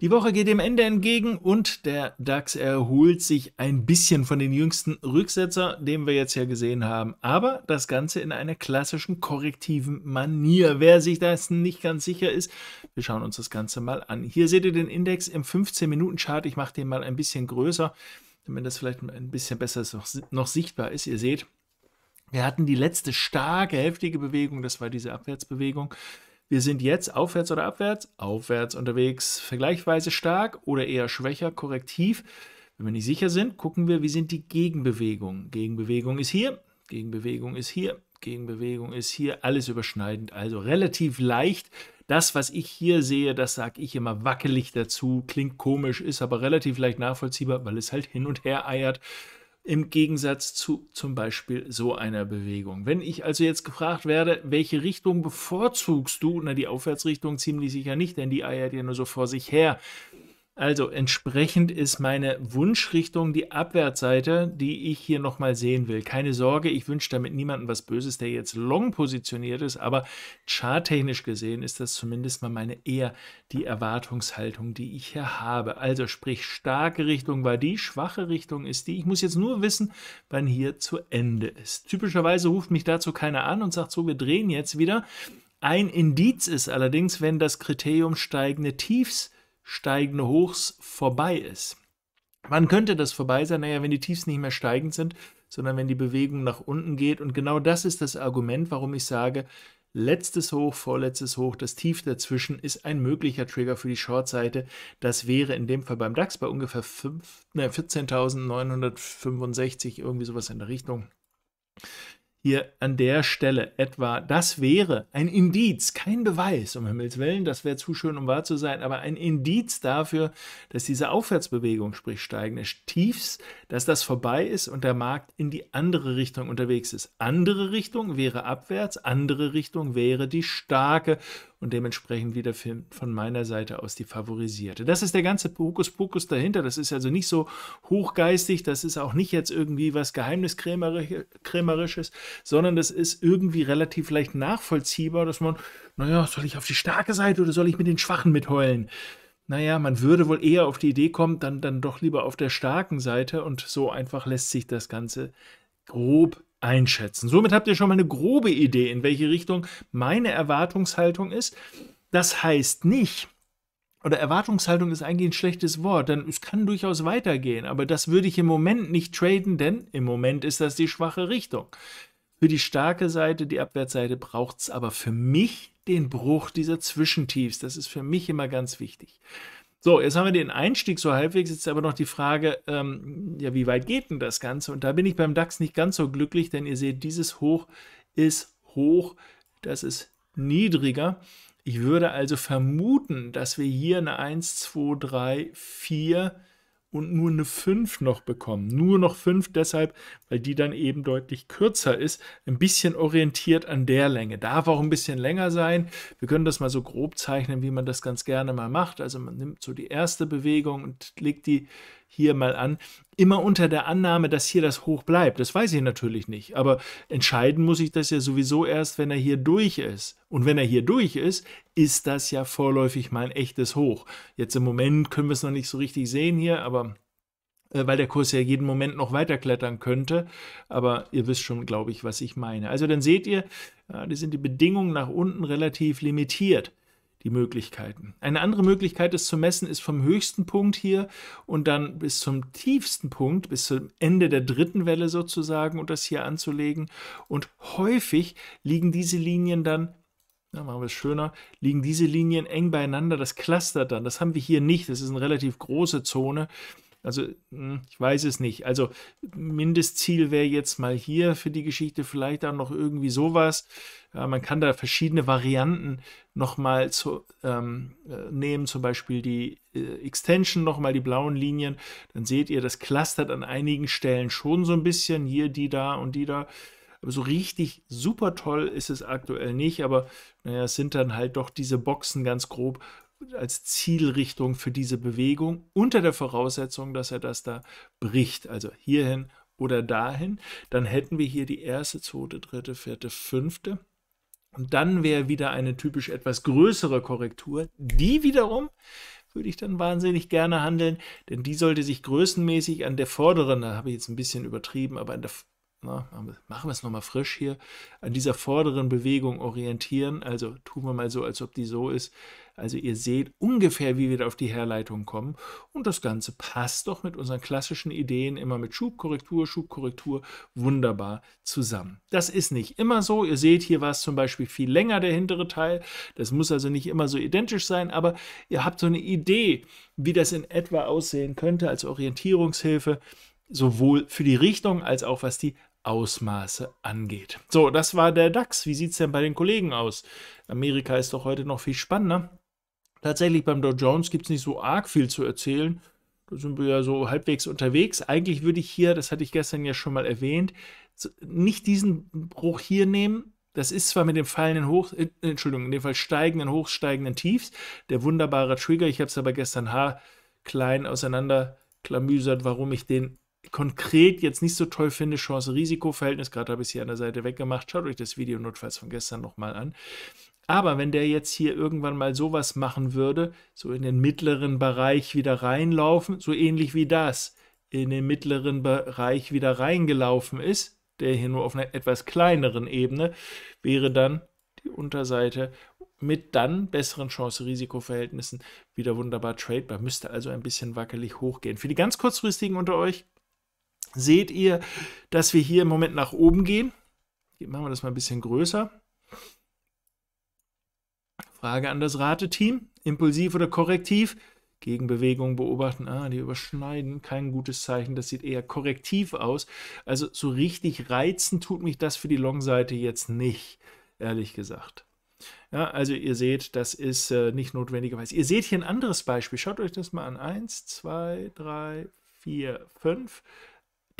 Die Woche geht dem Ende entgegen und der DAX erholt sich ein bisschen von den jüngsten Rücksetzer, den wir jetzt ja gesehen haben. Aber das Ganze in einer klassischen korrektiven Manier. Wer sich das nicht ganz sicher ist, wir schauen uns das Ganze mal an. Hier seht ihr den Index im 15-Minuten-Chart. Ich mache den mal ein bisschen größer, damit das vielleicht ein bisschen besser noch, noch sichtbar ist. Ihr seht, wir hatten die letzte starke, heftige Bewegung, das war diese Abwärtsbewegung. Wir sind jetzt aufwärts oder abwärts? Aufwärts unterwegs, vergleichsweise stark oder eher schwächer, korrektiv. Wenn wir nicht sicher sind, gucken wir, wie sind die Gegenbewegungen. Gegenbewegung ist hier, Gegenbewegung ist hier, Gegenbewegung ist hier, alles überschneidend, also relativ leicht. Das, was ich hier sehe, das sage ich immer wackelig dazu, klingt komisch, ist aber relativ leicht nachvollziehbar, weil es halt hin und her eiert im Gegensatz zu zum Beispiel so einer Bewegung. Wenn ich also jetzt gefragt werde, welche Richtung bevorzugst du, na die Aufwärtsrichtung ziemlich sicher nicht, denn die eiert ja nur so vor sich her. Also entsprechend ist meine Wunschrichtung die Abwärtsseite, die ich hier nochmal sehen will. Keine Sorge, ich wünsche damit niemandem was Böses, der jetzt long positioniert ist, aber charttechnisch gesehen ist das zumindest mal meine eher die Erwartungshaltung, die ich hier habe. Also sprich, starke Richtung war die, schwache Richtung ist die. Ich muss jetzt nur wissen, wann hier zu Ende ist. Typischerweise ruft mich dazu keiner an und sagt so, wir drehen jetzt wieder. Ein Indiz ist allerdings, wenn das Kriterium steigende Tiefs steigende Hochs vorbei ist. Wann könnte das vorbei sein? Naja, wenn die Tiefs nicht mehr steigend sind, sondern wenn die Bewegung nach unten geht. Und genau das ist das Argument, warum ich sage, letztes Hoch, vorletztes Hoch, das Tief dazwischen ist ein möglicher Trigger für die Shortseite. Das wäre in dem Fall beim DAX bei ungefähr 14.965, ne, irgendwie sowas in der Richtung hier an der Stelle etwa, das wäre ein Indiz, kein Beweis, um Himmels Willen, das wäre zu schön, um wahr zu sein, aber ein Indiz dafür, dass diese Aufwärtsbewegung, sprich steigende Tiefs, dass das vorbei ist und der Markt in die andere Richtung unterwegs ist. Andere Richtung wäre abwärts, andere Richtung wäre die starke und dementsprechend wieder von meiner Seite aus die favorisierte. Das ist der ganze Hokuspokus dahinter. Das ist also nicht so hochgeistig, das ist auch nicht jetzt irgendwie was Geheimniskrämerisches, sondern das ist irgendwie relativ leicht nachvollziehbar, dass man, naja, soll ich auf die starke Seite oder soll ich mit den Schwachen mitheulen? naja, man würde wohl eher auf die Idee kommen, dann, dann doch lieber auf der starken Seite und so einfach lässt sich das Ganze grob einschätzen. Somit habt ihr schon mal eine grobe Idee, in welche Richtung meine Erwartungshaltung ist. Das heißt nicht, oder Erwartungshaltung ist eigentlich ein schlechtes Wort, denn es kann durchaus weitergehen, aber das würde ich im Moment nicht traden, denn im Moment ist das die schwache Richtung. Für die starke Seite, die Abwärtsseite, braucht es aber für mich den Bruch dieser Zwischentiefs. Das ist für mich immer ganz wichtig. So, jetzt haben wir den Einstieg so halbwegs, jetzt ist aber noch die Frage, ähm, ja, wie weit geht denn das Ganze? Und da bin ich beim DAX nicht ganz so glücklich, denn ihr seht, dieses Hoch ist hoch, das ist niedriger. Ich würde also vermuten, dass wir hier eine 1, 2, 3, 4, und nur eine 5 noch bekommen. Nur noch 5 deshalb, weil die dann eben deutlich kürzer ist. Ein bisschen orientiert an der Länge. Darf auch ein bisschen länger sein. Wir können das mal so grob zeichnen, wie man das ganz gerne mal macht. Also man nimmt so die erste Bewegung und legt die hier mal an. Immer unter der Annahme, dass hier das hoch bleibt. Das weiß ich natürlich nicht. Aber entscheiden muss ich das ja sowieso erst, wenn er hier durch ist. Und wenn er hier durch ist, ist das ja vorläufig mal ein echtes Hoch. Jetzt im Moment können wir es noch nicht so richtig sehen hier, aber äh, weil der Kurs ja jeden Moment noch weiter klettern könnte. Aber ihr wisst schon, glaube ich, was ich meine. Also dann seht ihr, ja, äh, die sind die Bedingungen nach unten relativ limitiert, die Möglichkeiten. Eine andere Möglichkeit, das zu messen, ist vom höchsten Punkt hier und dann bis zum tiefsten Punkt, bis zum Ende der dritten Welle sozusagen und das hier anzulegen. Und häufig liegen diese Linien dann ja, machen wir es schöner, liegen diese Linien eng beieinander, das clustert dann. Das haben wir hier nicht, das ist eine relativ große Zone. Also hm, ich weiß es nicht. Also Mindestziel wäre jetzt mal hier für die Geschichte vielleicht auch noch irgendwie sowas. Ja, man kann da verschiedene Varianten nochmal zu, ähm, äh, nehmen, zum Beispiel die äh, Extension nochmal, die blauen Linien. Dann seht ihr, das clustert an einigen Stellen schon so ein bisschen. Hier, die da und die da. Aber so richtig super toll ist es aktuell nicht, aber naja, es sind dann halt doch diese Boxen ganz grob als Zielrichtung für diese Bewegung unter der Voraussetzung, dass er das da bricht, also hierhin oder dahin, dann hätten wir hier die erste, zweite, dritte, vierte, fünfte. Und dann wäre wieder eine typisch etwas größere Korrektur. Die wiederum würde ich dann wahnsinnig gerne handeln, denn die sollte sich größenmäßig an der vorderen, da habe ich jetzt ein bisschen übertrieben, aber an der na, machen wir es nochmal frisch hier, an dieser vorderen Bewegung orientieren. Also tun wir mal so, als ob die so ist. Also ihr seht ungefähr, wie wir da auf die Herleitung kommen. Und das Ganze passt doch mit unseren klassischen Ideen immer mit Schubkorrektur, Schubkorrektur wunderbar zusammen. Das ist nicht immer so. Ihr seht, hier war es zum Beispiel viel länger, der hintere Teil. Das muss also nicht immer so identisch sein, aber ihr habt so eine Idee, wie das in etwa aussehen könnte als Orientierungshilfe sowohl für die Richtung als auch was die Ausmaße angeht. So, das war der DAX. Wie sieht es denn bei den Kollegen aus? Amerika ist doch heute noch viel spannender. Tatsächlich beim Dow Jones gibt es nicht so arg viel zu erzählen. Da sind wir ja so halbwegs unterwegs. Eigentlich würde ich hier, das hatte ich gestern ja schon mal erwähnt, nicht diesen Bruch hier nehmen. Das ist zwar mit dem fallenden Hoch, äh, Entschuldigung, in dem Fall steigenden Hochs, steigenden Tiefs, der wunderbare Trigger. Ich habe es aber gestern haarklein auseinander klamüsert, warum ich den konkret jetzt nicht so toll finde, Chance-Risiko-Verhältnis, gerade habe ich es hier an der Seite weggemacht, schaut euch das Video notfalls von gestern nochmal an. Aber wenn der jetzt hier irgendwann mal sowas machen würde, so in den mittleren Bereich wieder reinlaufen, so ähnlich wie das in den mittleren Bereich wieder reingelaufen ist, der hier nur auf einer etwas kleineren Ebene, wäre dann die Unterseite mit dann besseren Chance-Risiko-Verhältnissen wieder wunderbar tradebar. Müsste also ein bisschen wackelig hochgehen. Für die ganz kurzfristigen unter euch seht ihr, dass wir hier im Moment nach oben gehen. machen wir das mal ein bisschen größer. Frage an das Rateteam. Impulsiv oder korrektiv? Gegenbewegungen beobachten, ah, die überschneiden, kein gutes Zeichen, das sieht eher korrektiv aus. Also so richtig reizen tut mich das für die Long-Seite jetzt nicht, ehrlich gesagt. Ja, also ihr seht, das ist äh, nicht notwendigerweise. Ihr seht hier ein anderes Beispiel, schaut euch das mal an. Eins, zwei, drei, vier, fünf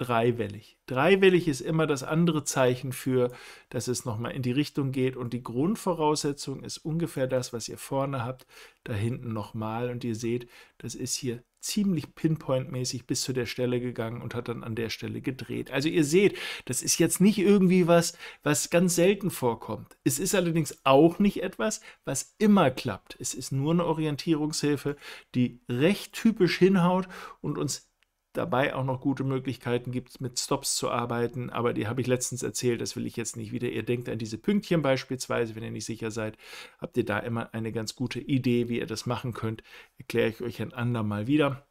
dreiwellig. Dreiwellig ist immer das andere Zeichen für, dass es nochmal in die Richtung geht und die Grundvoraussetzung ist ungefähr das, was ihr vorne habt, da hinten nochmal und ihr seht, das ist hier ziemlich pinpointmäßig bis zu der Stelle gegangen und hat dann an der Stelle gedreht. Also ihr seht, das ist jetzt nicht irgendwie was, was ganz selten vorkommt. Es ist allerdings auch nicht etwas, was immer klappt. Es ist nur eine Orientierungshilfe, die recht typisch hinhaut und uns dabei auch noch gute Möglichkeiten gibt, mit Stops zu arbeiten, aber die habe ich letztens erzählt, das will ich jetzt nicht wieder. Ihr denkt an diese Pünktchen beispielsweise, wenn ihr nicht sicher seid, habt ihr da immer eine ganz gute Idee, wie ihr das machen könnt. Erkläre ich euch ein andermal wieder,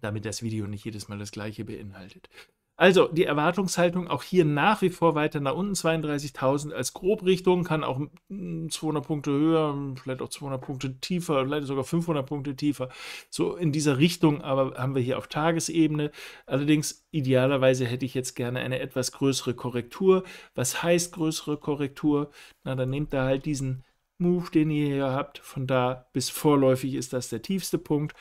damit das Video nicht jedes Mal das gleiche beinhaltet. Also die Erwartungshaltung auch hier nach wie vor weiter nach unten, 32.000 als Grobrichtung, kann auch 200 Punkte höher, vielleicht auch 200 Punkte tiefer, vielleicht sogar 500 Punkte tiefer. So in dieser Richtung aber haben wir hier auf Tagesebene. Allerdings idealerweise hätte ich jetzt gerne eine etwas größere Korrektur. Was heißt größere Korrektur? Na, dann nehmt da halt diesen Move, den ihr hier habt, von da bis vorläufig ist das der tiefste Punkt.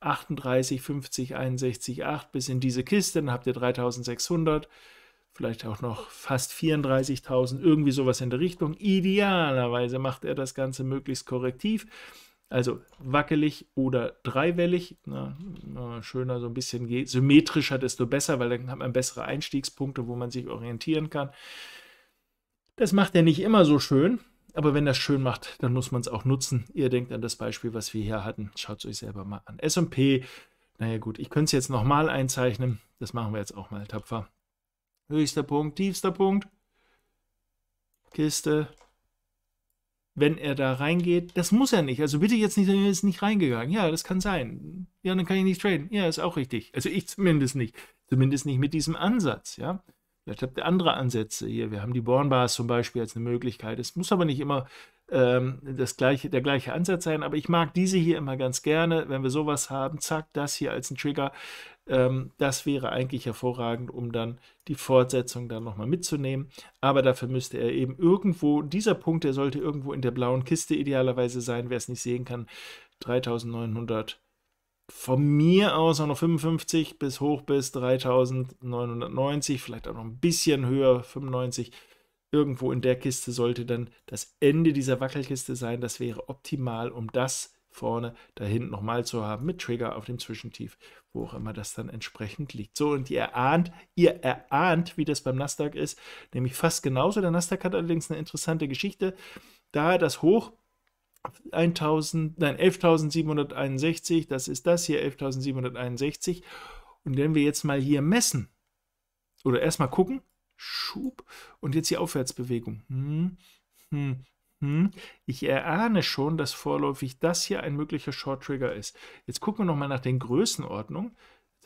38, 50, 61, 8 bis in diese Kiste, dann habt ihr 3600, vielleicht auch noch fast 34.000, irgendwie sowas in der Richtung. Idealerweise macht er das Ganze möglichst korrektiv, also wackelig oder dreiwellig. Na, ne? na, schöner, so ein bisschen symmetrischer, desto besser, weil dann hat man bessere Einstiegspunkte, wo man sich orientieren kann. Das macht er nicht immer so schön aber wenn das schön macht, dann muss man es auch nutzen. Ihr denkt an das Beispiel, was wir hier hatten. Schaut es euch selber mal an. SP, naja gut, ich könnte es jetzt nochmal einzeichnen. Das machen wir jetzt auch mal tapfer. Höchster Punkt, tiefster Punkt. Kiste. Wenn er da reingeht, das muss er nicht. Also bitte jetzt nicht, er ist nicht reingegangen. Ja, das kann sein. Ja, dann kann ich nicht traden. Ja, ist auch richtig. Also ich zumindest nicht. Zumindest nicht mit diesem Ansatz, ja. Vielleicht habt ihr andere Ansätze hier. Wir haben die Bornbars zum Beispiel als eine Möglichkeit. Es muss aber nicht immer ähm, das gleiche, der gleiche Ansatz sein, aber ich mag diese hier immer ganz gerne. Wenn wir sowas haben, zack, das hier als ein Trigger. Ähm, das wäre eigentlich hervorragend, um dann die Fortsetzung dann nochmal mitzunehmen. Aber dafür müsste er eben irgendwo, dieser Punkt, der sollte irgendwo in der blauen Kiste idealerweise sein, wer es nicht sehen kann, 3900 von mir aus auch noch 55 bis hoch bis 3990, vielleicht auch noch ein bisschen höher, 95. Irgendwo in der Kiste sollte dann das Ende dieser Wackelkiste sein. Das wäre optimal, um das vorne da hinten nochmal zu haben mit Trigger auf dem Zwischentief, wo auch immer das dann entsprechend liegt. So, und ihr erahnt, ihr erahnt, wie das beim Nasdaq ist, nämlich fast genauso. Der Nasdaq hat allerdings eine interessante Geschichte, da das Hoch 11.761, das ist das hier, 11.761. Und wenn wir jetzt mal hier messen, oder erstmal gucken, Schub, und jetzt die Aufwärtsbewegung. Hm, hm, hm. Ich erahne schon, dass vorläufig das hier ein möglicher Short Trigger ist. Jetzt gucken wir nochmal nach den Größenordnungen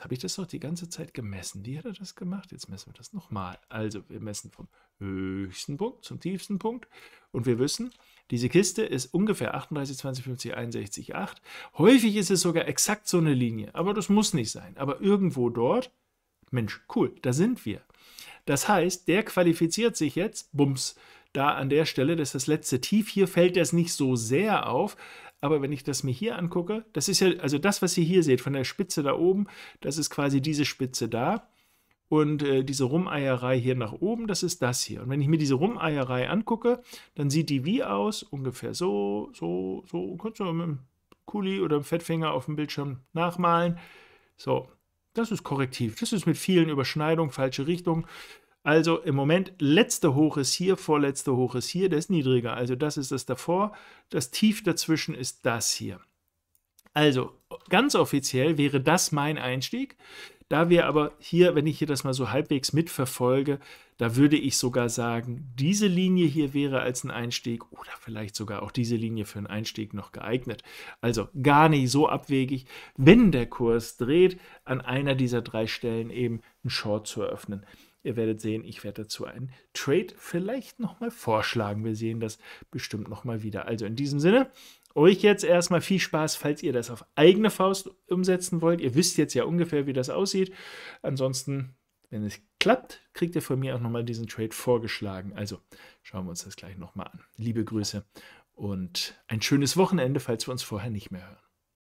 habe ich das doch die ganze Zeit gemessen. Wie hat er das gemacht? Jetzt messen wir das nochmal. Also wir messen vom höchsten Punkt zum tiefsten Punkt. Und wir wissen, diese Kiste ist ungefähr 38, 20, 50, 61, 8. Häufig ist es sogar exakt so eine Linie. Aber das muss nicht sein. Aber irgendwo dort, Mensch, cool, da sind wir. Das heißt, der qualifiziert sich jetzt, bums, da an der Stelle, das ist das letzte Tief. Hier fällt das nicht so sehr auf, aber wenn ich das mir hier angucke, das ist ja, also das, was ihr hier seht, von der Spitze da oben, das ist quasi diese Spitze da. Und äh, diese Rumeierei hier nach oben, das ist das hier. Und wenn ich mir diese Rumeierei angucke, dann sieht die wie aus? Ungefähr so, so, so. Könnt ihr mit dem Kuli oder dem Fettfinger auf dem Bildschirm nachmalen. So, das ist korrektiv. Das ist mit vielen Überschneidungen, falsche Richtung. Also im Moment, letzte Hoch ist hier, vorletzte Hoch ist hier, der ist niedriger. Also das ist das davor. Das Tief dazwischen ist das hier. Also ganz offiziell wäre das mein Einstieg. Da wir aber hier, wenn ich hier das mal so halbwegs mitverfolge, da würde ich sogar sagen, diese Linie hier wäre als ein Einstieg oder vielleicht sogar auch diese Linie für einen Einstieg noch geeignet. Also gar nicht so abwegig, wenn der Kurs dreht, an einer dieser drei Stellen eben einen Short zu eröffnen. Ihr werdet sehen, ich werde dazu einen Trade vielleicht nochmal vorschlagen. Wir sehen das bestimmt nochmal wieder. Also in diesem Sinne, euch jetzt erstmal viel Spaß, falls ihr das auf eigene Faust umsetzen wollt. Ihr wisst jetzt ja ungefähr, wie das aussieht. Ansonsten, wenn es klappt, kriegt ihr von mir auch nochmal diesen Trade vorgeschlagen. Also schauen wir uns das gleich nochmal an. Liebe Grüße und ein schönes Wochenende, falls wir uns vorher nicht mehr hören.